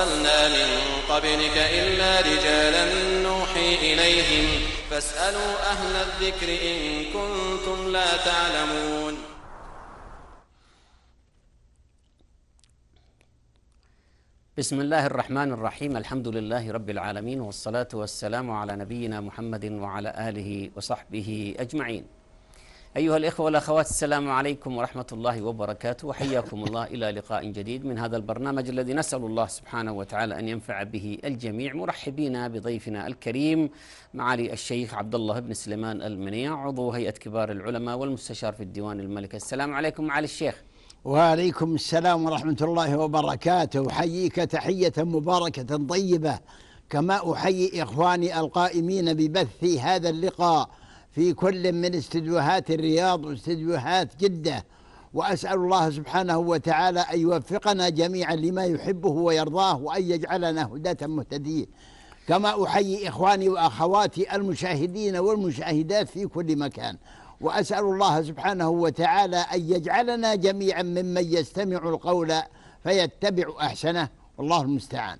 أرسلنا من قبلك إلا رجالا نوحي إليهم فاسألوا أهل الذكر إن كنتم لا تعلمون بسم الله الرحمن الرحيم الحمد لله رب العالمين والصلاة والسلام على نبينا محمد وعلى آله وصحبه أجمعين أيها الإخوة والأخوات السلام عليكم ورحمة الله وبركاته وحياكم الله إلى لقاء جديد من هذا البرنامج الذي نسأل الله سبحانه وتعالى أن ينفع به الجميع مرحبين بضيفنا الكريم معالي الشيخ عبد الله بن سليمان المنيع عضو هيئة كبار العلماء والمستشار في الديوان الملكي السلام عليكم معالي الشيخ وعليكم السلام ورحمة الله وبركاته أحييك تحية مباركة طيبة كما أحيي إخواني القائمين ببث هذا اللقاء في كل من استديوهات الرياض واستديوهات جدة وأسأل الله سبحانه وتعالى أن يوفقنا جميعا لما يحبه ويرضاه وأن يجعلنا هداة مهتدين كما أحيي إخواني وأخواتي المشاهدين والمشاهدات في كل مكان وأسأل الله سبحانه وتعالى أن يجعلنا جميعا ممن يستمع القول فيتبع أحسنه والله المستعان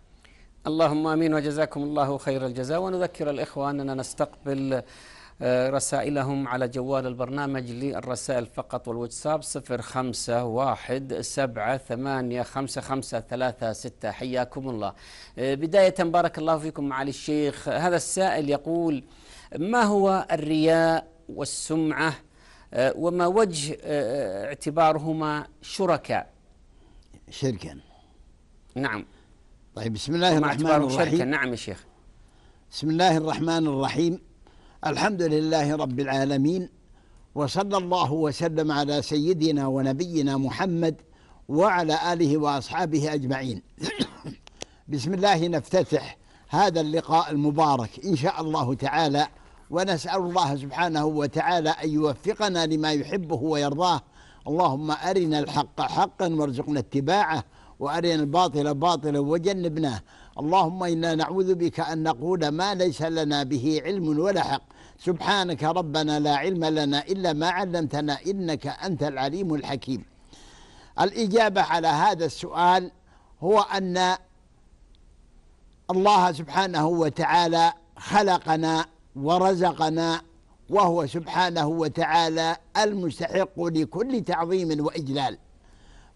اللهم امين وجزاكم الله خير الجزاء ونذكر الاخوه اننا نستقبل آه، رسائلهم على جوال البرنامج للرسائل فقط والواتساب صفر خمسة واحد سبعة ثمانية خمسة خمسة ثلاثة ستة حياكم الله آه، بداية بارك الله فيكم معالي الشيخ هذا السائل يقول ما هو الرياء والسمعة آه، وما وجه اعتبارهما شركاء شركا نعم طيب بسم الله الرحمن الرحيم نعم يا شيخ بسم الله الرحمن الرحيم الحمد لله رب العالمين وصلى الله وسلم على سيدنا ونبينا محمد وعلى اله واصحابه اجمعين. بسم الله نفتتح هذا اللقاء المبارك ان شاء الله تعالى ونسال الله سبحانه وتعالى ان يوفقنا لما يحبه ويرضاه اللهم ارنا الحق حقا وارزقنا اتباعه وارنا الباطل باطلا وجنبناه اللهم إنا نعوذ بك أن نقول ما ليس لنا به علم ولا حق سبحانك ربنا لا علم لنا إلا ما علمتنا إنك أنت العليم الحكيم الإجابة على هذا السؤال هو أن الله سبحانه وتعالى خلقنا ورزقنا وهو سبحانه وتعالى المستحق لكل تعظيم وإجلال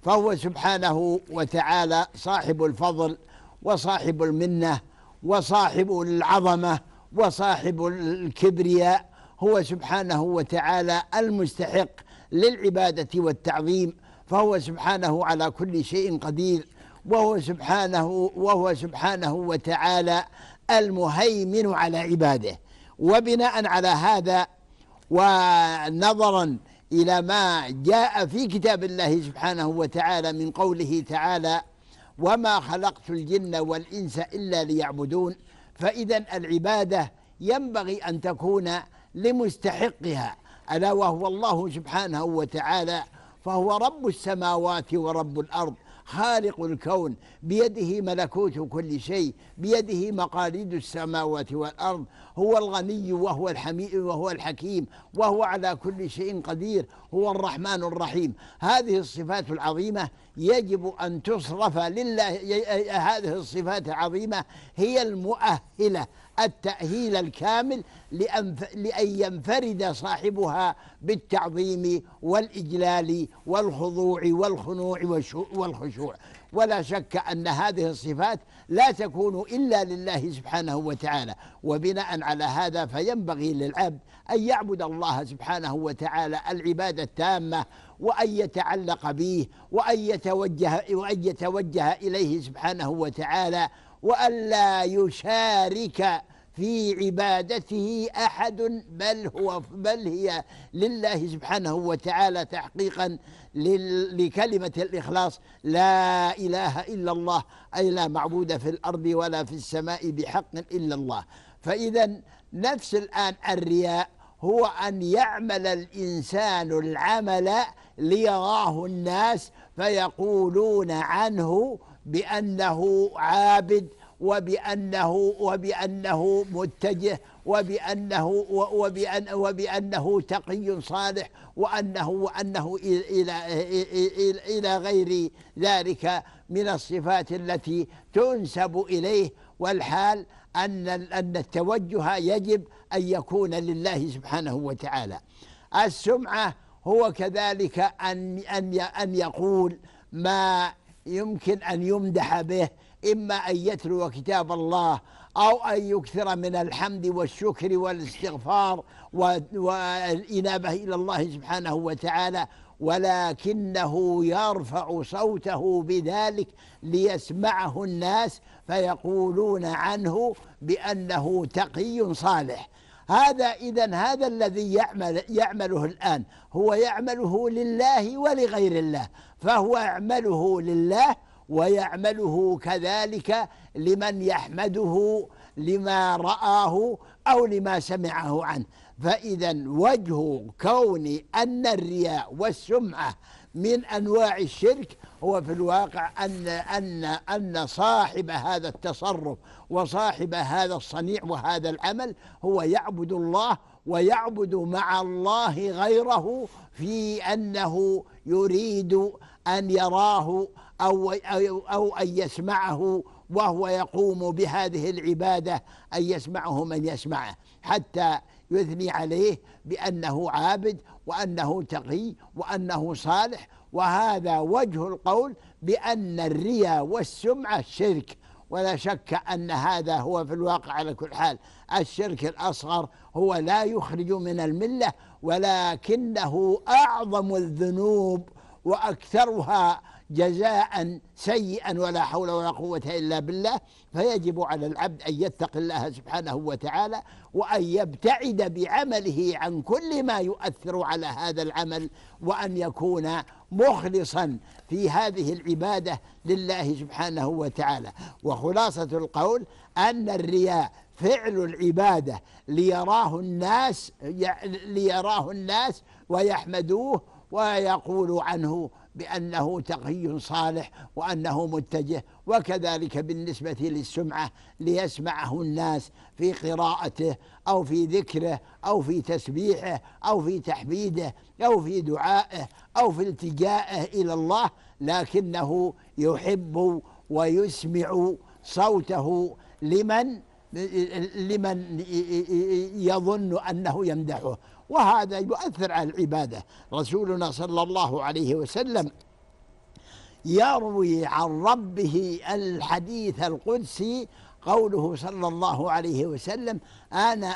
فهو سبحانه وتعالى صاحب الفضل وصاحب المنه وصاحب العظمه وصاحب الكبرياء هو سبحانه وتعالى المستحق للعباده والتعظيم فهو سبحانه على كل شيء قدير وهو سبحانه وهو سبحانه وتعالى المهيمن على عباده وبناء على هذا ونظرا الى ما جاء في كتاب الله سبحانه وتعالى من قوله تعالى وما خلقت الجن والإنس إلا ليعبدون فإذا العبادة ينبغي أن تكون لمستحقها ألا وهو الله سبحانه وتعالى فهو رب السماوات ورب الأرض خالق الكون بيده ملكوت كل شيء بيده مقاليد السماوات والأرض هو الغني وهو الحميد وهو الحكيم وهو على كل شيء قدير هو الرحمن الرحيم هذه الصفات العظيمة يجب أن تصرف لله هذه الصفات العظيمة هي المؤهلة التأهيل الكامل لأن ينفرد صاحبها بالتعظيم والإجلال والخضوع والخنوع والخشوع ولا شك أن هذه الصفات لا تكون إلا لله سبحانه وتعالى وبناء على هذا فينبغي للعبد أن يعبد الله سبحانه وتعالى العبادة التامة وأن يتعلق به وأن يتوجه, وأن يتوجه إليه سبحانه وتعالى وألا يشارك في عبادته احد بل هو بل هي لله سبحانه وتعالى تحقيقا لكلمة الإخلاص لا إله إلا الله أي لا معبود في الأرض ولا في السماء بحق إلا الله فإذا نفس الآن الرياء هو أن يعمل الإنسان العمل ليراه الناس فيقولون عنه بأنه عابد وبأنه وبأنه متجه وبأنه وبأن وبأنه تقي صالح وأنه وأنه إلى إلى غير ذلك من الصفات التي تنسب إليه والحال أن أن التوجه يجب أن يكون لله سبحانه وتعالى السمعة هو كذلك أن أن أن يقول ما يمكن أن يمدح به إما أن يتلو كتاب الله أو أن يكثر من الحمد والشكر والاستغفار والإنابة إلى الله سبحانه وتعالى ولكنه يرفع صوته بذلك ليسمعه الناس فيقولون عنه بأنه تقي صالح هذا إذا هذا الذي يعمل يعمله الآن هو يعمله لله ولغير الله فهو يعمله لله ويعمله كذلك لمن يحمده لما رآه أو لما سمعه عنه فإذا وجه كون أن الرياء والسمعة من أنواع الشرك هو في الواقع أن أن أن صاحب هذا التصرف وصاحب هذا الصنيع وهذا العمل هو يعبد الله ويعبد مع الله غيره في أنه يريد أن يراه أو, أو, أو أن يسمعه وهو يقوم بهذه العبادة أن يسمعه من يسمعه حتى يثني عليه بأنه عابد وأنه تقي وأنه صالح وهذا وجه القول بأن الرياء والسمعة شرك ولا شك أن هذا هو في الواقع على كل حال الشرك الأصغر هو لا يخرج من الملة ولكنه أعظم الذنوب وأكثرها جزاء سيئا ولا حول ولا قوة إلا بالله فيجب على العبد أن يتقي الله سبحانه وتعالى وأن يبتعد بعمله عن كل ما يؤثر على هذا العمل وأن يكون مخلصا في هذه العبادة لله سبحانه وتعالى وخلاصة القول أن الرياء فعل العبادة ليراه الناس ليراه الناس ويحمدوه ويقول عنه بأنه تقي صالح وأنه متجه وكذلك بالنسبة للسمعة ليسمعه الناس في قراءته أو في ذكره أو في تسبيحه أو في تحميده أو في دعائه أو في التجائه إلى الله لكنه يحب ويسمع صوته لمن لمن يظن أنه يمدحه وهذا يؤثر على العبادة رسولنا صلى الله عليه وسلم يروي عن ربه الحديث القدسي قوله صلى الله عليه وسلم أنا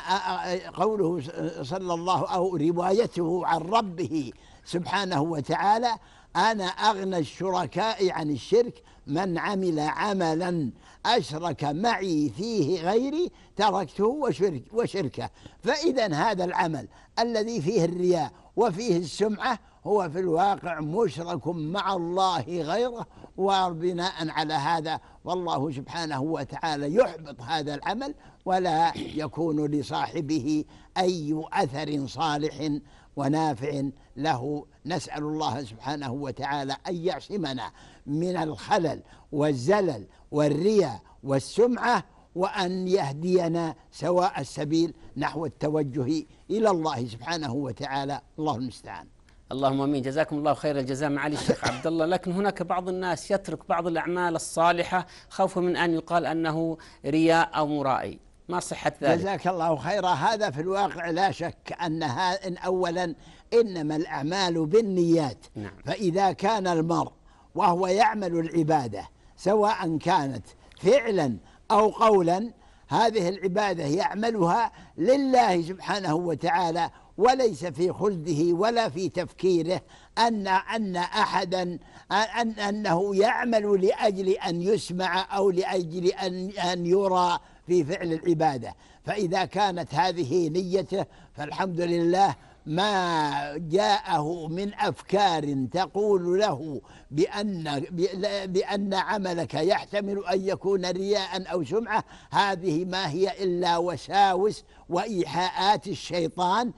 قوله صلى الله أو روايته عن ربه سبحانه وتعالى أنا أغنى الشركاء عن الشرك من عمل عملا أشرك معي فيه غيري تركته وشرك وشركه فإذا هذا العمل الذي فيه الرياء وفيه السمعة هو في الواقع مشرك مع الله غيره وبناء على هذا والله سبحانه وتعالى يحبط هذا العمل ولا يكون لصاحبه أي أثر صالح ونافع له نسأل الله سبحانه وتعالى أن يعصمنا من الخلل والزلل والرياء والسمعة وأن يهدينا سواء السبيل نحو التوجه إلى الله سبحانه وتعالى الله المستعان اللهم امين جزاكم الله خير الجزاء معالي الشيخ عبد الله لكن هناك بعض الناس يترك بعض الاعمال الصالحه خوفا من ان يقال انه رياء او مرائي ما صحة ذلك جزاك الله خيرا هذا في الواقع لا شك أنها إن أولا إنما الأعمال بالنيات نعم. فإذا كان المرء وهو يعمل العبادة سواء كانت فعلا أو قولا هذه العبادة يعملها لله سبحانه وتعالى وليس في خلده ولا في تفكيره أن أن أحدا أن أنه يعمل لأجل أن يسمع أو لأجل أن أن يرى في فعل العبادة فإذا كانت هذه نيته فالحمد لله ما جاءه من أفكار تقول له بأن, بأن عملك يحتمل أن يكون رياء أو سمعة هذه ما هي إلا وساوس وإيحاءات الشيطان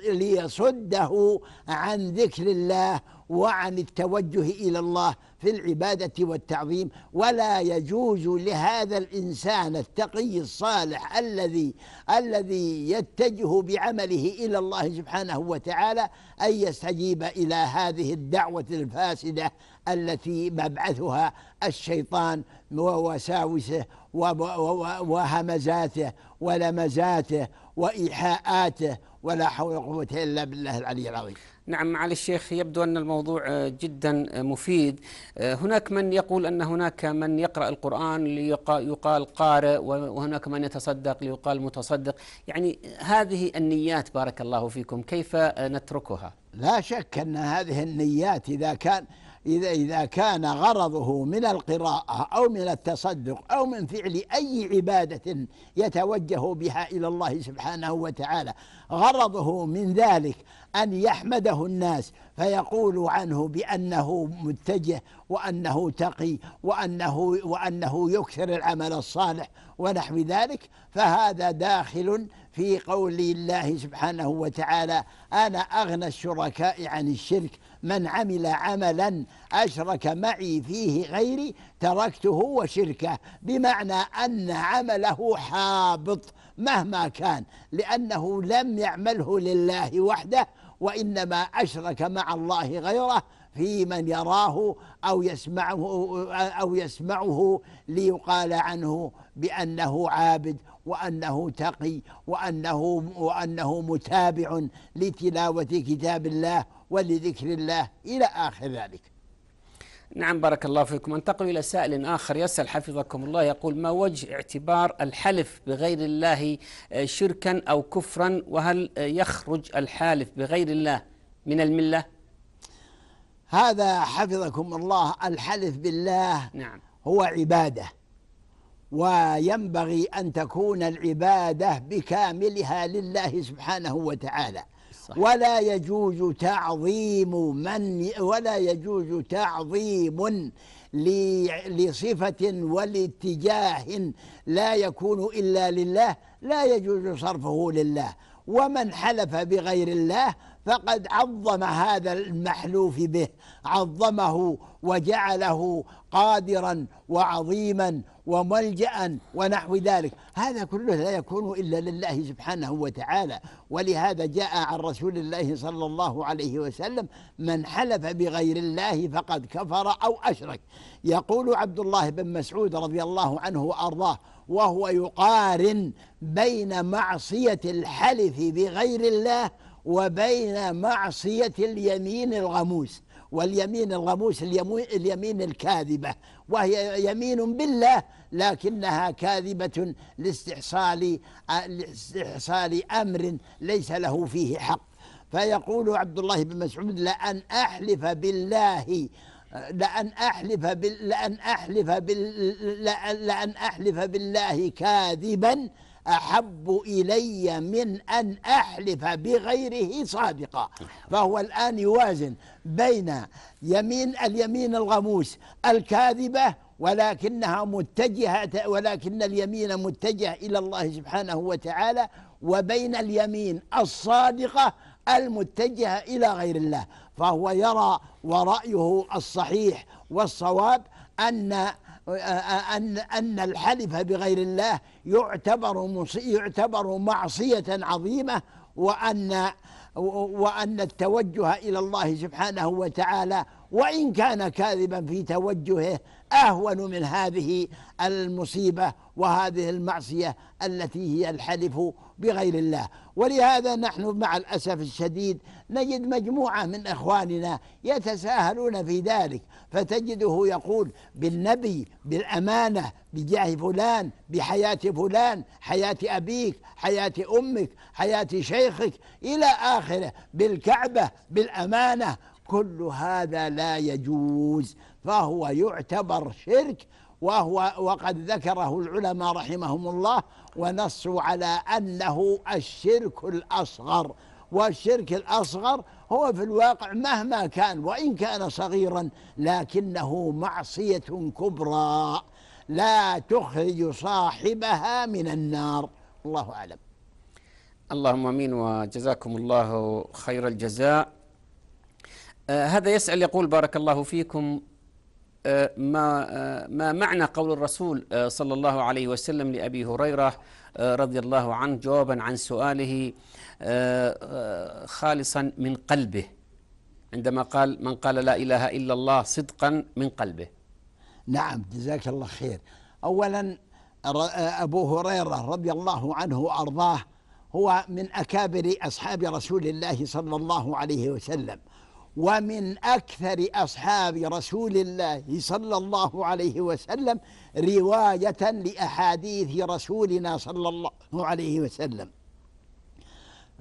ليصده عن ذكر الله وعن التوجه إلى الله في العبادة والتعظيم ولا يجوز لهذا الإنسان التقي الصالح الذي الذي يتجه بعمله إلى الله سبحانه وتعالى أن يستجيب إلى هذه الدعوة الفاسدة التي مبعثها الشيطان ووساوسه وهمزاته ولمزاته وإيحاءاته ولا حول ولا قوة إلا بالله العلي العظيم نعم معالي الشيخ يبدو أن الموضوع آه، جدا آه، مفيد آه، هناك من يقول أن هناك من يقرأ القرآن ليقال قارئ وهناك من يتصدق ليقال متصدق يعني هذه النيات بارك الله فيكم كيف نتركها لا شك أن هذه النيات إذا كان إذا إذا كان غرضه من القراءة أو من التصدق أو من فعل أي عبادة يتوجه بها إلى الله سبحانه وتعالى غرضه من ذلك أن يحمده الناس فيقول عنه بأنه متجه وأنه تقي وأنه, وأنه يكثر العمل الصالح ونحو ذلك فهذا داخل في قول الله سبحانه وتعالى أنا أغنى الشركاء عن الشرك من عمل عملا أشرك معي فيه غيري تركته وشركه بمعنى أن عمله حابط مهما كان لأنه لم يعمله لله وحده وإنما أشرك مع الله غيره في من يراه أو يسمعه أو يسمعه ليقال عنه بأنه عابد وأنه تقي وأنه وأنه متابع لتلاوة كتاب الله ولذكر الله إلى آخر ذلك نعم بارك الله فيكم انتقل إلى سائل آخر يسأل حفظكم الله يقول ما وجه اعتبار الحلف بغير الله آه، شركا أو كفرا وهل آه، يخرج الحالف بغير الله من الملة هذا حفظكم الله الحلف بالله نعم هو عباده وينبغي ان تكون العباده بكاملها لله سبحانه وتعالى ولا يجوز تعظيم من ولا يجوز تعظيم لصفة ولاتجاه لا يكون إلا لله لا يجوز صرفه لله ومن حلف بغير الله فقد عظم هذا المحلوف به عظمه وجعله قادرا وعظيما وملجأ ونحو ذلك هذا كله لا يكون إلا لله سبحانه وتعالى ولهذا جاء عن رسول الله صلى الله عليه وسلم من حلف بغير الله فقد كفر أو أشرك يقول عبد الله بن مسعود رضي الله عنه وأرضاه وهو يقارن بين معصية الحلف بغير الله وبين معصية اليمين الغموس واليمين الغموس اليمين الكاذبة وهي يمين بالله لكنها كاذبة لاستحصال لاستحصال أمر ليس له فيه حق فيقول عبد الله بن مسعود لأن أحلف بالله لأن أحلف بال لأن أحلف بال لأن أحلف بالله كاذبا احب الي من ان احلف بغيره صادقا فهو الان يوازن بين يمين اليمين الغموس الكاذبه ولكنها متجهه ولكن اليمين متجه الى الله سبحانه وتعالى وبين اليمين الصادقه المتجهه الى غير الله فهو يرى ورايه الصحيح والصواب ان أن أن الحلف بغير الله يعتبر يعتبر معصية عظيمة وأن وأن التوجه إلى الله سبحانه وتعالى وإن كان كاذبا في توجهه أهون من هذه المصيبة وهذه المعصية التي هي الحلف بغير الله ولهذا نحن مع الأسف الشديد نجد مجموعة من إخواننا يتساهلون في ذلك فتجده يقول بالنبي بالأمانة بجاه فلان بحياة فلان حياة أبيك حياة أمك حياة شيخك إلى آخره بالكعبة بالأمانة كل هذا لا يجوز فهو يعتبر شرك وهو وقد ذكره العلماء رحمهم الله ونصوا على انه الشرك الاصغر والشرك الاصغر هو في الواقع مهما كان وإن كان صغيرا لكنه معصية كبرى لا تخرج صاحبها من النار الله أعلم اللهم امين وجزاكم الله خير الجزاء آه هذا يسأل يقول بارك الله فيكم آه ما آه ما معنى قول الرسول آه صلى الله عليه وسلم لأبي هريرة آه، رضي الله عنه جوابا عن سؤاله آه، آه، خالصا من قلبه عندما قال من قال لا إله إلا الله صدقا من قلبه نعم جزاك الله خير أولا أبو هريرة رضي الله عنه وأرضاه هو من أكابر أصحاب رسول الله صلى الله عليه وسلم ومن أكثر أصحاب رسول الله صلى الله عليه وسلم رواية لأحاديث رسولنا صلى الله عليه وسلم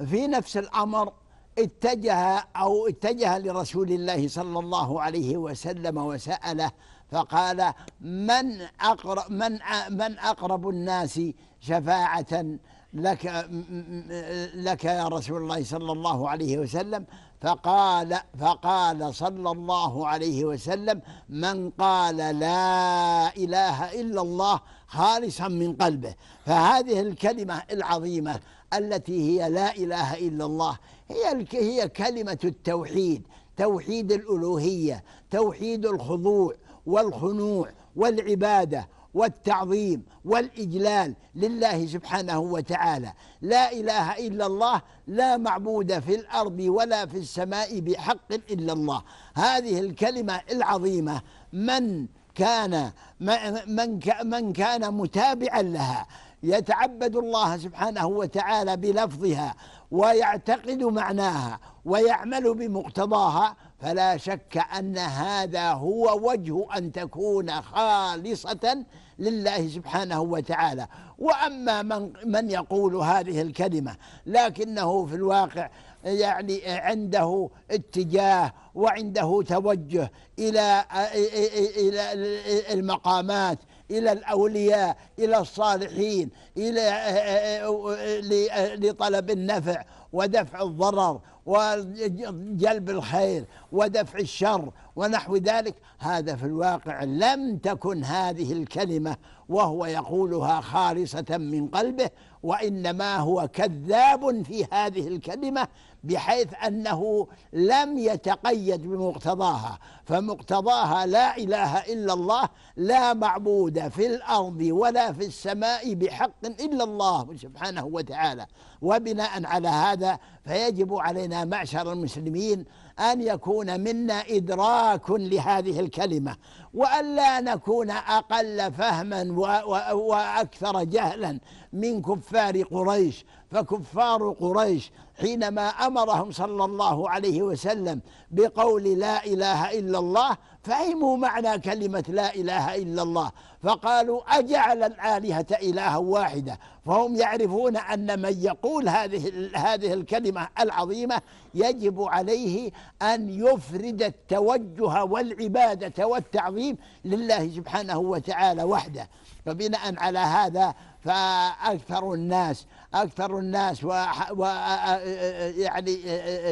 في نفس الأمر اتجه أو اتجه لرسول الله صلى الله عليه وسلم وسأله فقال من أقرب من من أقرب الناس شفاعة لك لك يا رسول الله صلى الله عليه وسلم فقال فقال صلى الله عليه وسلم من قال لا اله الا الله خالصا من قلبه فهذه الكلمه العظيمه التي هي لا اله الا الله هي هي كلمه التوحيد توحيد الالوهيه توحيد الخضوع والخنوع والعباده والتعظيم والإجلال لله سبحانه وتعالى لا إله إلا الله لا معبود في الأرض ولا في السماء بحق إلا الله هذه الكلمة العظيمة من كان من من كان متابعا لها يتعبد الله سبحانه وتعالى بلفظها ويعتقد معناها ويعمل بمقتضاها فلا شك أن هذا هو وجه أن تكون خالصة لله سبحانه وتعالى وأما من, من يقول هذه الكلمة لكنه في الواقع يعني عنده اتجاه وعنده توجه إلى إلى المقامات إلى الأولياء إلى الصالحين إلى لطلب النفع ودفع الضرر وجلب الخير ودفع الشر ونحو ذلك هذا في الواقع لم تكن هذه الكلمة وهو يقولها خالصة من قلبه وإنما هو كذاب في هذه الكلمة بحيث أنه لم يتقيد بمقتضاها فمقتضاها لا إله إلا الله لا معبود في الأرض ولا في السماء بحق إلا الله سبحانه وتعالى وبناء على هذا فيجب علينا معشر المسلمين أن يكون منا إدراك لهذه الكلمة وألا نكون أقل فهما وأكثر جهلا من كفار قريش فكفار قريش حينما أمرهم صلى الله عليه وسلم بقول لا إله إلا الله فهموا معنى كلمة لا إله إلا الله فقالوا أجعل الآلهة إلها واحدة فهم يعرفون أن من يقول هذه هذه الكلمة العظيمة يجب عليه أن يفرد التوجه والعبادة والتعظيم لله سبحانه وتعالى وحده فبناء على هذا فأكثر الناس أكثر الناس ويعني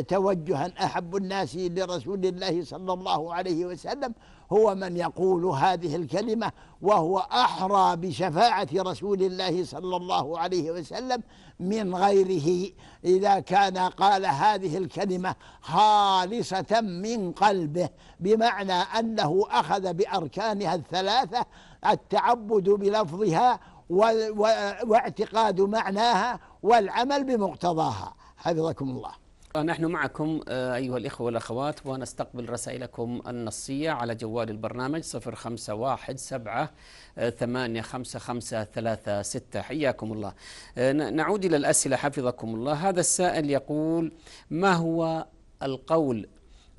توجها أحب الناس لرسول الله صلى الله عليه وسلم هو من يقول هذه الكلمة وهو أحرى بشفاعة رسول الله صلى الله عليه وسلم من غيره إذا كان قال هذه الكلمة خالصة من قلبه بمعنى أنه أخذ بأركانها الثلاثة التعبد بلفظها واعتقاد معناها والعمل بمقتضاها حفظكم الله نحن معكم آه، أيها الإخوة والأخوات ونستقبل رسائلكم النصية على جوال البرنامج 0517 حياكم الله آه، نعود إلى الأسئلة حفظكم الله هذا السائل يقول ما هو القول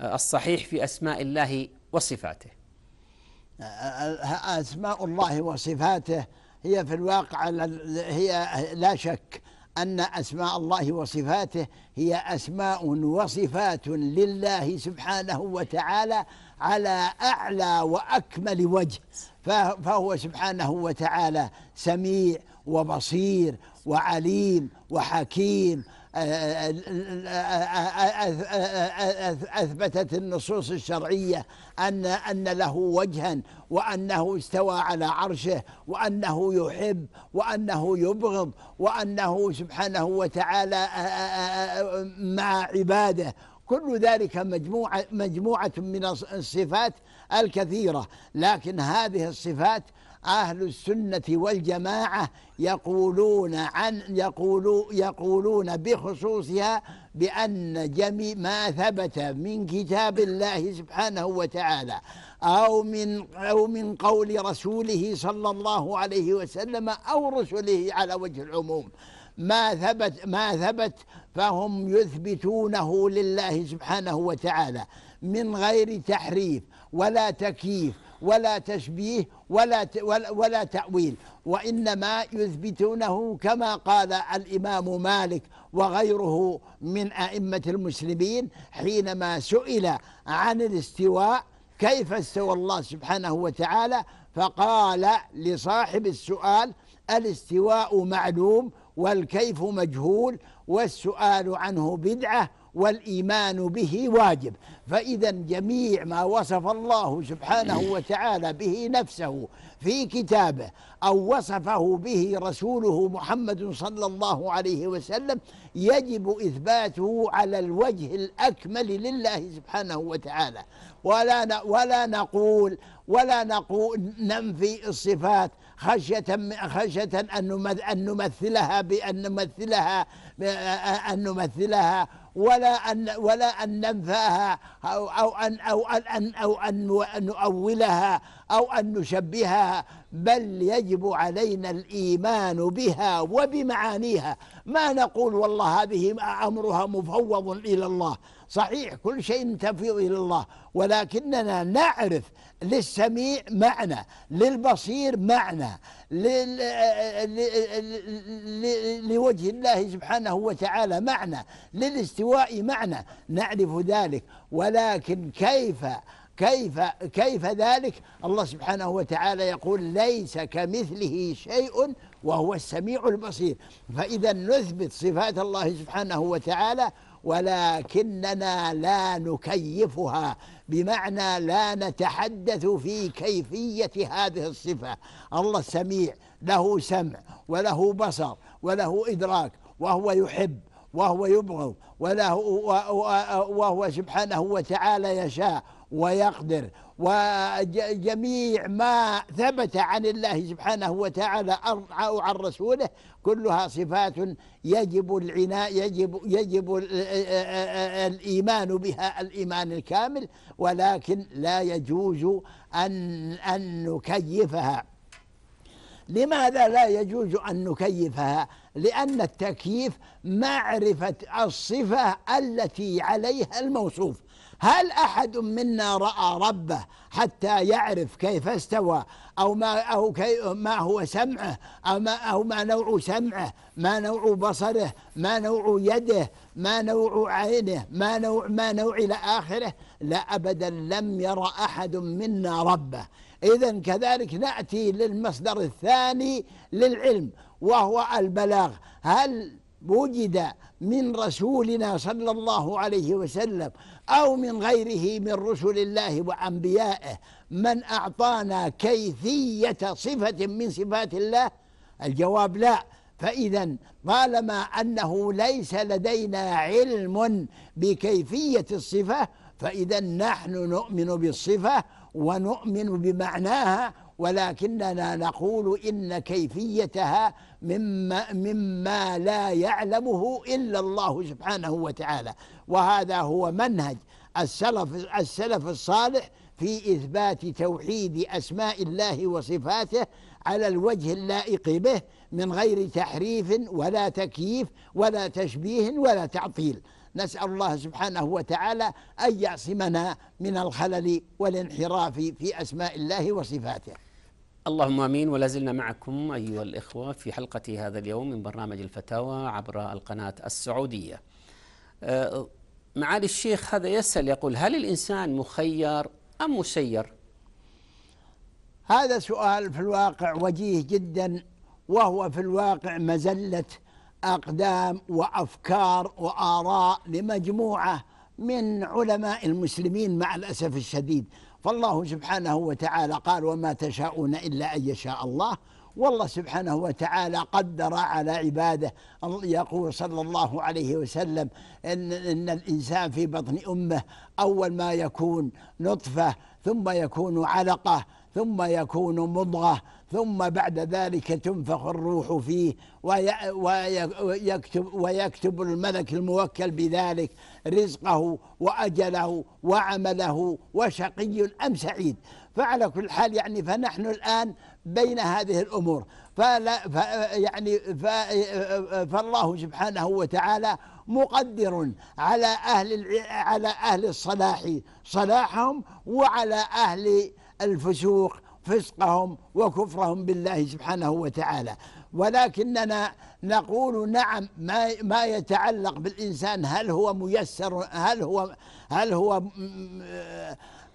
آه، الصحيح في أسماء الله وصفاته أسماء الله وصفاته هي في الواقع هي لا شك أن أسماء الله وصفاته هي أسماء وصفات لله سبحانه وتعالى على أعلى وأكمل وجه فهو سبحانه وتعالى سميع وبصير وعليم وحكيم أثبتت النصوص الشرعية أن أن له وجها وأنه استوى على عرشه وأنه يحب وأنه يبغض وأنه سبحانه وتعالى آه، آه، آه، مع عباده كل ذلك مجموعة مجموعة من الصفات الكثيرة لكن هذه الصفات أهل السنة والجماعة يقولون عن يقولون يقولون بخصوصها بأن جميع ما ثبت من كتاب الله سبحانه وتعالى أو من أو من قول رسوله صلى الله عليه وسلم أو رسله على وجه العموم ما ثبت ما ثبت فهم يثبتونه لله سبحانه وتعالى من غير تحريف ولا تكييف ولا تشبيه ولا ولا تأويل وإنما يثبتونه كما قال الإمام مالك وغيره من أئمة المسلمين حينما سئل عن الاستواء كيف استوى الله سبحانه وتعالى فقال لصاحب السؤال الاستواء معلوم والكيف مجهول والسؤال عنه بدعة والإيمان به واجب فإذا جميع ما وصف الله سبحانه وتعالى به نفسه في كتابه أو وصفه به رسوله محمد صلى الله عليه وسلم يجب إثباته على الوجه الأكمل لله سبحانه وتعالى ولا ولا نقول ولا نقول ننفي الصفات خشية خشية أن نمثلها بأن نمثلها أن نمثلها ولا أن ولا أن ننفاها أو أو أن أو أن أو أن نؤولها أو أن نشبهها بل يجب علينا الإيمان بها وبمعانيها ما نقول والله هذه أمرها مفوض إلى الله صحيح كل شيء تفيض إلى الله ولكننا نعرف للسميع معنى للبصير معنى لوجه الله سبحانه وتعالى معنى للاستواء معنى نعرف ذلك ولكن كيف كيف كيف ذلك الله سبحانه وتعالى يقول ليس كمثله شيء وهو السميع البصير فإذا نثبت صفات الله سبحانه وتعالى ولكننا لا نكيفها بمعنى لا نتحدث في كيفية هذه الصفة الله السميع له سمع وله بصر وله إدراك وهو يحب وهو يبغض وله وهو سبحانه وتعالى يشاء ويقدر وجميع ما ثبت عن الله سبحانه وتعالى أو عن رسوله كلها صفات يجب العناء يجب يجب الإيمان بها الإيمان الكامل ولكن لا يجوز أن أن نكيفها لماذا لا يجوز أن نكيفها لأن التكييف معرفة الصفة التي عليها الموصوف هل أحد منا رأى ربه حتى يعرف كيف استوى أو ما أو كي ما هو سمعه أو ما أو ما نوع سمعه ما نوع بصره ما نوع يده ما نوع عينه ما نوع ما نوع إلى آخره لا أبدا لم يرى أحد منا ربه إذا كذلك نأتي للمصدر الثاني للعلم وهو البلاغ هل وجد من رسولنا صلى الله عليه وسلم أو من غيره من رسل الله وأنبيائه من أعطانا كيفية صفة من صفات الله الجواب لا فإذا طالما أنه ليس لدينا علم بكيفية الصفة فإذا نحن نؤمن بالصفة ونؤمن بمعناها ولكننا نقول إن كيفيتها مما, مما لا يعلمه إلا الله سبحانه وتعالى وهذا هو منهج السلف, السلف الصالح في إثبات توحيد أسماء الله وصفاته على الوجه اللائق به من غير تحريف ولا تكييف ولا تشبيه ولا تعطيل نسأل الله سبحانه وتعالى أن يعصمنا من الخلل والانحراف في أسماء الله وصفاته اللهم امين ولا زلنا معكم ايها الاخوه في حلقه هذا اليوم من برنامج الفتاوى عبر القناه السعوديه. آه، معالي الشيخ هذا يسال يقول هل الانسان مخير ام مسير؟ هذا سؤال في الواقع وجيه جدا وهو في الواقع مزله اقدام وافكار واراء لمجموعه من علماء المسلمين مع الاسف الشديد. فالله سبحانه وتعالى قال وما تشاءون إلا أن يشاء الله والله سبحانه وتعالى قدر على عباده يقول صلى الله عليه وسلم إن, إن الإنسان في بطن أمه أول ما يكون نطفة ثم يكون علقة ثم يكون مضغه ثم بعد ذلك تنفخ الروح فيه ويكتب, ويكتب الملك الموكل بذلك رزقه واجله وعمله وشقي ام سعيد فعلى كل حال يعني فنحن الان بين هذه الامور فلا ف يعني ف فالله سبحانه وتعالى مقدر على اهل على اهل الصلاح صلاحهم وعلى اهل الفسوق فسقهم وكفرهم بالله سبحانه وتعالى ولكننا نقول نعم ما ما يتعلق بالانسان هل هو ميسر هل هو هل هو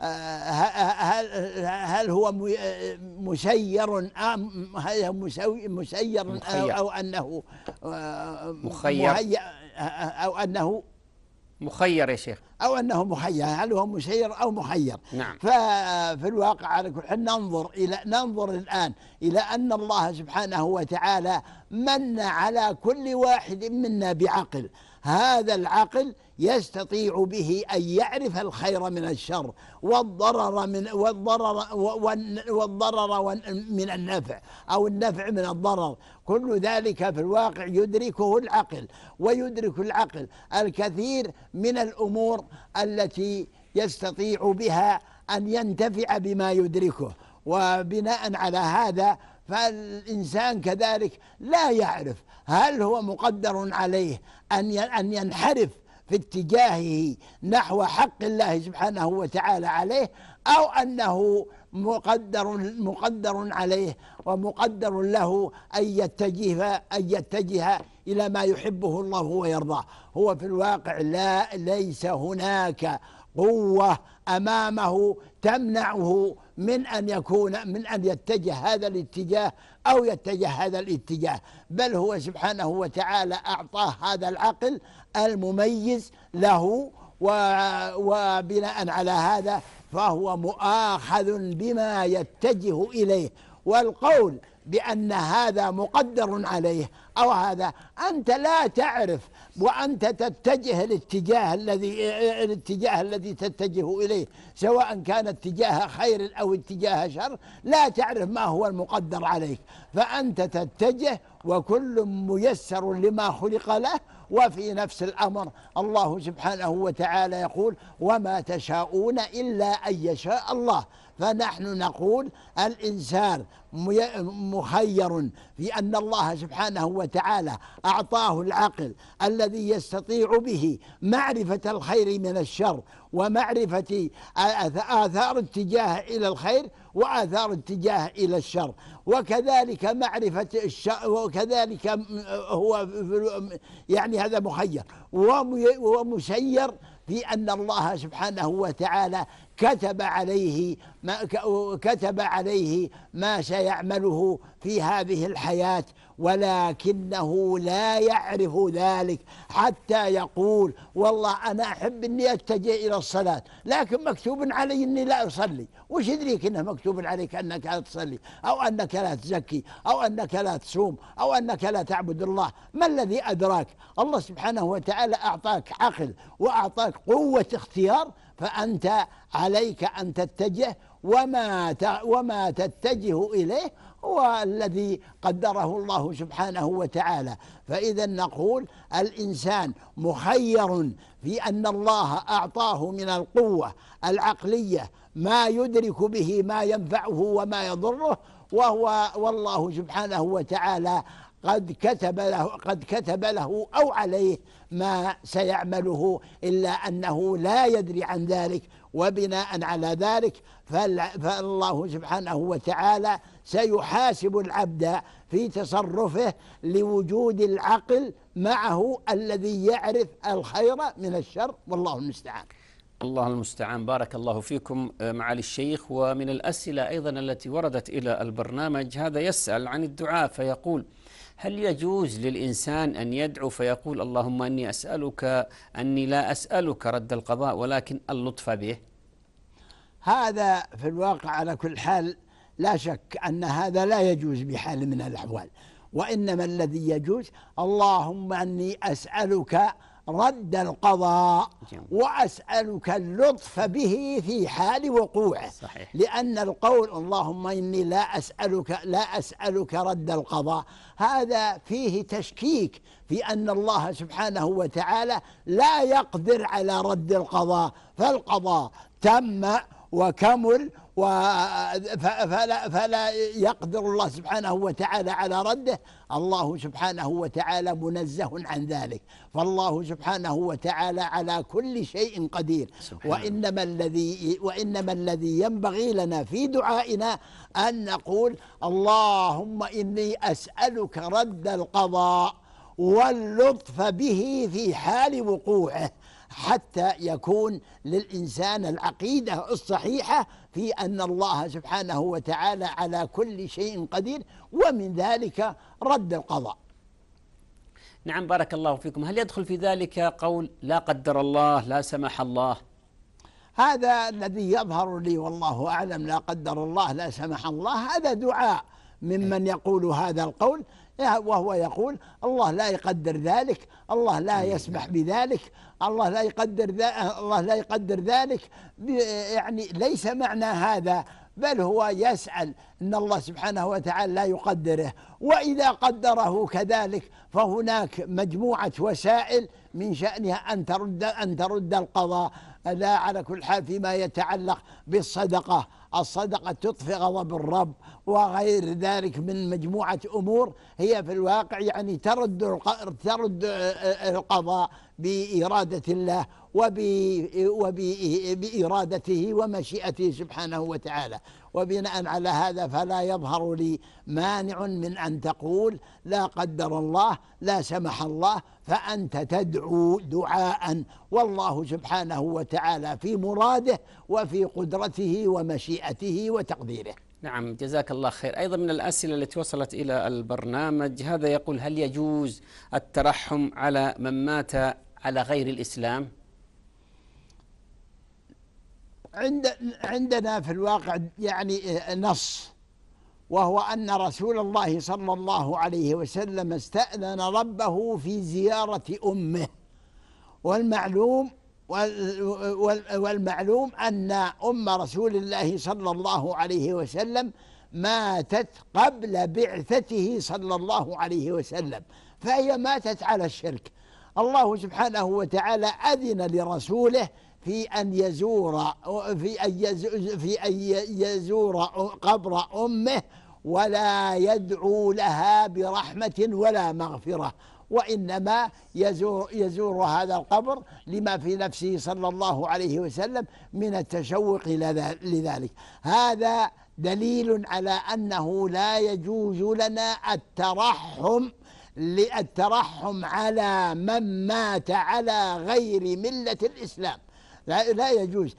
آه، هل هل هو مسير ام هل هو مسير او انه مخير او انه آه، مخير يا شيخ أو أنه مخير هل هو مسير أو مخير نعم ففي الواقع على كل حال ننظر إلى ننظر الآن إلى أن الله سبحانه وتعالى من على كل واحد منا بعقل هذا العقل يستطيع به أن يعرف الخير من الشر والضرر من والضرر والضرر من النفع أو النفع من الضرر كل ذلك في الواقع يدركه العقل ويدرك العقل الكثير من الأمور التي يستطيع بها أن ينتفع بما يدركه وبناء على هذا فالإنسان كذلك لا يعرف هل هو مقدر عليه أن أن ينحرف في اتجاهه نحو حق الله سبحانه وتعالى عليه أو أنه مقدر مقدر عليه ومقدر له أن يتجه أن يتجه إلى ما يحبه الله ويرضاه هو في الواقع لا ليس هناك قوة أمامه تمنعه من أن يكون من أن يتجه هذا الاتجاه أو يتجه هذا الاتجاه بل هو سبحانه وتعالى أعطاه هذا العقل المميز له وبناء على هذا فهو مؤاخذ بما يتجه إليه والقول بأن هذا مقدر عليه أو هذا أنت لا تعرف وأنت تتجه الاتجاه الذي الاتجاه الذي تتجه إليه سواء كان اتجاه خير أو اتجاه شر لا تعرف ما هو المقدر عليك فأنت تتجه وكل ميسر لما خلق له وفي نفس الأمر الله سبحانه وتعالى يقول وما تشاءون إلا أن يشاء الله فنحن نقول الإنسان مخير في أن الله سبحانه وتعالى أعطاه العقل الذي يستطيع به معرفة الخير من الشر ومعرفة آثار اتجاه إلى الخير وآثار اتجاه إلى الشر وكذلك معرفة الشر وكذلك هو يعني هذا مخير ومسير في أن الله سبحانه وتعالى كتب عليه ما كتب عليه ما سيعمله في هذه الحياة ولكنه لا يعرف ذلك حتى يقول والله أنا أحب أني أتجه إلى الصلاة لكن مكتوب علي أني لا أصلي وش يدريك أنه مكتوب عليك أنك لا تصلي أو أنك لا تزكي أو أنك لا تصوم أو أنك لا تعبد الله ما الذي أدراك الله سبحانه وتعالى أعطاك عقل وأعطاك قوة اختيار فأنت عليك أن تتجه وما وما تتجه إليه هو الذي قدره الله سبحانه وتعالى فإذا نقول الإنسان مخير في أن الله أعطاه من القوة العقلية ما يدرك به ما ينفعه وما يضره وهو والله سبحانه وتعالى قد كتب له قد كتب له او عليه ما سيعمله الا انه لا يدري عن ذلك وبناء على ذلك فالله سبحانه وتعالى سيحاسب العبد في تصرفه لوجود العقل معه الذي يعرف الخير من الشر والله المستعان الله المستعان بارك الله فيكم آه، معالي الشيخ ومن الأسئلة أيضا التي وردت إلى البرنامج هذا يسأل عن الدعاء فيقول هل يجوز للإنسان أن يدعو فيقول اللهم أني أسألك أني لا أسألك رد القضاء ولكن اللطف به هذا في الواقع على كل حال لا شك أن هذا لا يجوز بحال من الأحوال وإنما الذي يجوز اللهم أني أسألك رد القضاء جميل. وأسألك اللطف به في حال وقوعه صحيح. لأن القول اللهم إني لا أسألك لا أسألك رد القضاء هذا فيه تشكيك في أن الله سبحانه وتعالى لا يقدر على رد القضاء فالقضاء تم وكمل فلا, فلا يقدر الله سبحانه وتعالى على رده الله سبحانه وتعالى منزه عن ذلك فالله سبحانه وتعالى على كل شيء قدير وإنما الذي, وإنما الذي ينبغي لنا في دعائنا أن نقول اللهم إني أسألك رد القضاء واللطف به في حال وقوعه حتى يكون للإنسان العقيدة الصحيحة في أن الله سبحانه وتعالى على كل شيء قدير ومن ذلك رد القضاء نعم بارك الله فيكم هل يدخل في ذلك قول لا قدر الله لا سمح الله هذا الذي يظهر لي والله أعلم لا قدر الله لا سمح الله هذا دعاء ممن يقول هذا القول إيه، وهو يقول الله لا يقدر ذلك الله لا يسمح بذلك الله لا يقدر الله لا يقدر ذلك يعني ليس معنى هذا بل هو يسأل أن الله سبحانه وتعالى لا يقدره وإذا قدره كذلك فهناك مجموعة وسائل من شأنها أن ترد أن ترد القضاء لا على كل حال فيما يتعلق بالصدقة الصدقة تطفئ غضب الرب وغير ذلك من مجموعة أمور هي في الواقع يعني ترد ترد آه، آه، القضاء بإرادة الله وبإرادته ومشيئته سبحانه وتعالى وبناء على هذا فلا يظهر لي مانع من أن تقول لا قدر الله لا سمح الله فأنت تدعو دعاء والله سبحانه وتعالى في مراده وفي قدرته ومشيئته وتقديره نعم جزاك الله خير أيضا من الأسئلة التي وصلت إلى البرنامج هذا يقول هل يجوز الترحم على من مات على غير الإسلام؟ عند عندنا في الواقع يعني نص وهو أن رسول الله صلى الله عليه وسلم استأذن ربه في زيارة أمه والمعلوم والمعلوم أن أم رسول الله صلى الله عليه وسلم ماتت قبل بعثته صلى الله عليه وسلم فهي ماتت على الشرك الله سبحانه وتعالى أذن لرسوله في أن يزور في أن يزور, في أن يزور قبر أمه ولا يدعو لها برحمة ولا مغفرة وإنما يزور, يزور هذا القبر لما في نفسه صلى الله عليه وسلم من التشوق لذلك هذا دليل على أنه لا يجوز لنا الترحم للترحم على من مات على غير ملة الإسلام لا, لا يجوز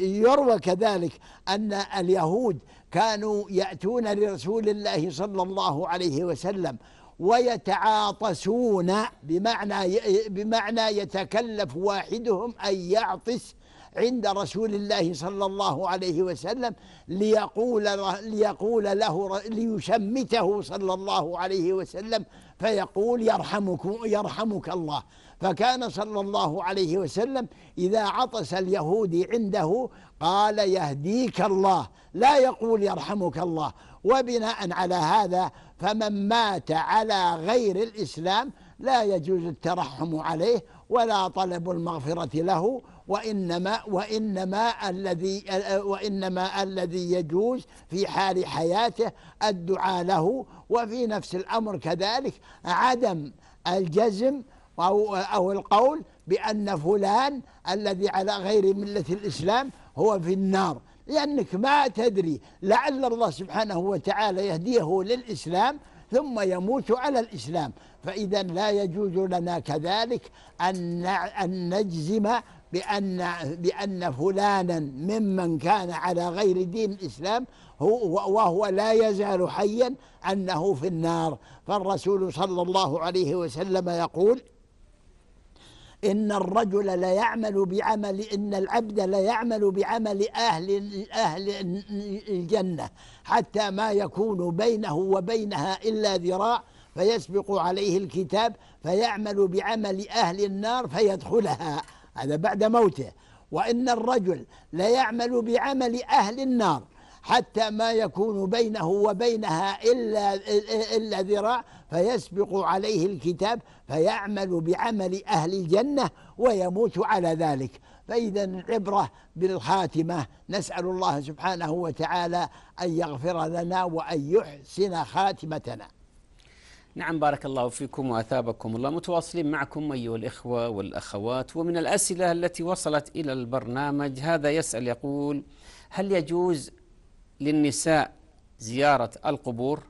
يروى كذلك أن اليهود كانوا يأتون لرسول الله صلى الله عليه وسلم ويتعاطسون بمعنى بمعنى يتكلف واحدهم أن يعطس عند رسول الله صلى الله عليه وسلم ليقول ليقول له ليشمته صلى الله عليه وسلم فيقول يرحمك يرحمك الله فكان صلى الله عليه وسلم إذا عطس اليهودي عنده قال يهديك الله لا يقول يرحمك الله وبناء على هذا فمن مات على غير الإسلام لا يجوز الترحم عليه ولا طلب المغفرة له وإنما وإنما الذي وإنما الذي يجوز في حال حياته الدعاء له وفي نفس الأمر كذلك عدم الجزم أو, أو القول بأن فلان الذي على غير ملة الإسلام هو في النار لأنك ما تدري لعل الله سبحانه وتعالى يهديه للإسلام ثم يموت على الإسلام فإذا لا يجوز لنا كذلك أن أن نجزم بأن بأن فلانا ممن كان على غير دين الإسلام هو وهو لا يزال حيا أنه في النار فالرسول صلى الله عليه وسلم يقول إن الرجل ليعمل بعمل إن العبد ليعمل بعمل أهل أهل الجنة حتى ما يكون بينه وبينها إلا ذراع فيسبق عليه الكتاب فيعمل بعمل أهل النار فيدخلها هذا بعد موته وإن الرجل ليعمل بعمل أهل النار حتى ما يكون بينه وبينها إلا, إلا ذراع فيسبق عليه الكتاب فيعمل بعمل أهل الجنة ويموت على ذلك فإذا العبرة بالخاتمة نسأل الله سبحانه وتعالى أن يغفر لنا وأن يحسن خاتمتنا نعم بارك الله فيكم وأثابكم الله متواصلين معكم أيها الإخوة والأخوات ومن الأسئلة التي وصلت إلى البرنامج هذا يسأل يقول هل يجوز للنساء زيارة القبور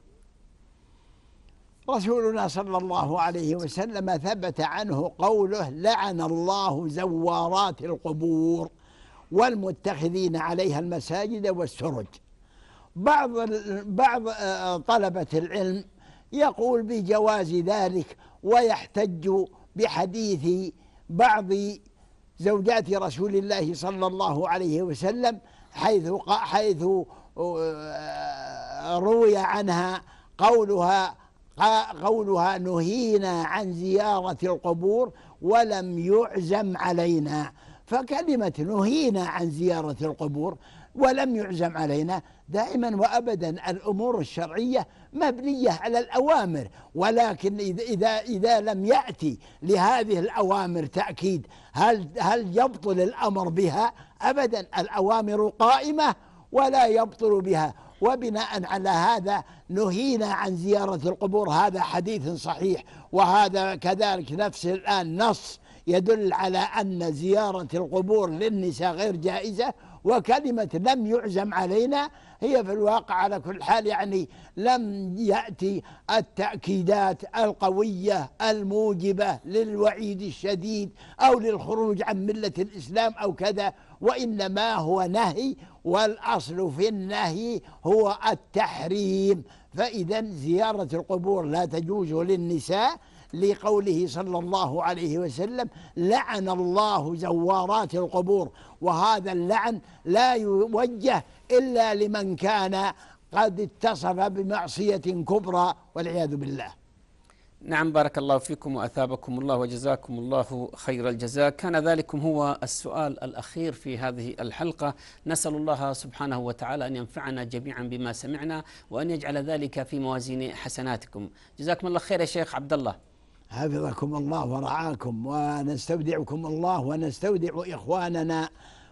رسولنا صلى الله عليه وسلم ثبت عنه قوله لعن الله زوارات القبور والمتخذين عليها المساجد والسرج بعض بعض آه، طلبة العلم يقول بجواز ذلك ويحتج بحديث بعض زوجات رسول الله صلى الله عليه وسلم حيث حيث آه، روي عنها قولها قولها نهينا عن زيارة القبور ولم يعزم علينا فكلمة نهينا عن زيارة القبور ولم يعزم علينا دائما وابدا الامور الشرعيه مبنيه على الاوامر ولكن اذا اذا لم ياتي لهذه الاوامر تاكيد هل هل يبطل الامر بها؟ ابدا الاوامر قائمه ولا يبطل بها وبناء على هذا نهينا عن زيارة القبور هذا حديث صحيح وهذا كذلك نفس الآن نص يدل على أن زيارة القبور للنساء غير جائزة وكلمة لم يعزم علينا هي في الواقع على كل حال يعني لم يأتي التأكيدات القوية الموجبة للوعيد الشديد أو للخروج عن ملة الإسلام أو كذا وإنما هو نهي والأصل في النهي هو التحريم فإذا زيارة القبور لا تجوز للنساء لقوله صلى الله عليه وسلم لعن الله زوارات القبور وهذا اللعن لا يوجه إلا لمن كان قد اتصف بمعصية كبرى والعياذ بالله نعم بارك الله فيكم واثابكم الله وجزاكم الله خير الجزاء، كان ذلكم هو السؤال الاخير في هذه الحلقه، نسال الله سبحانه وتعالى ان ينفعنا جميعا بما سمعنا وان يجعل ذلك في موازين حسناتكم، جزاكم الله خير يا شيخ عبد الله. حفظكم الله ورعاكم ونستودعكم الله ونستودع اخواننا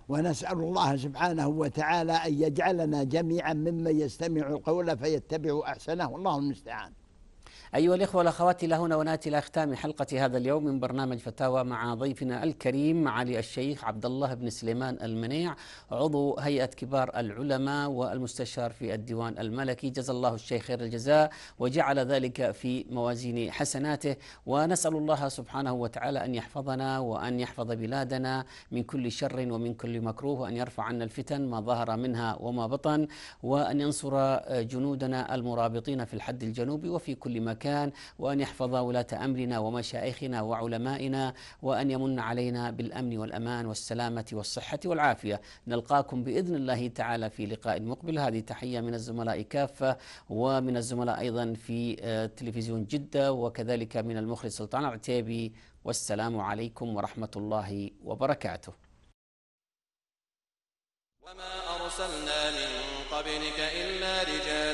ونسأل الله سبحانه وتعالى أن يجعلنا جميعا ممن يستمع القول فيتبع أحسنه والله المستعان أيها الإخوة والأخوات إلى هنا ونأتي إلى ختام حلقة هذا اليوم من برنامج فتاوى مع ضيفنا الكريم معالي الشيخ عبد الله بن سليمان المنيع عضو هيئة كبار العلماء والمستشار في الديوان الملكي جزا الله الشيخ خير الجزاء وجعل ذلك في موازين حسناته ونسأل الله سبحانه وتعالى أن يحفظنا وأن يحفظ بلادنا من كل شر ومن كل مكروه وأن يرفع عنا الفتن ما ظهر منها وما بطن وأن ينصر جنودنا المرابطين في الحد الجنوبي وفي كل مكان مكان وأن يحفظ ولاة أمرنا ومشايخنا وعلمائنا وأن يمن علينا بالأمن والأمان والسلامة والصحة والعافية نلقاكم بإذن الله تعالى في لقاء مقبل هذه تحية من الزملاء كافة ومن الزملاء أيضا في آه، تلفزيون جدة وكذلك من المخرج سلطان العتيبي والسلام عليكم ورحمة الله وبركاته وما أرسلنا من قبلك إلا رجالا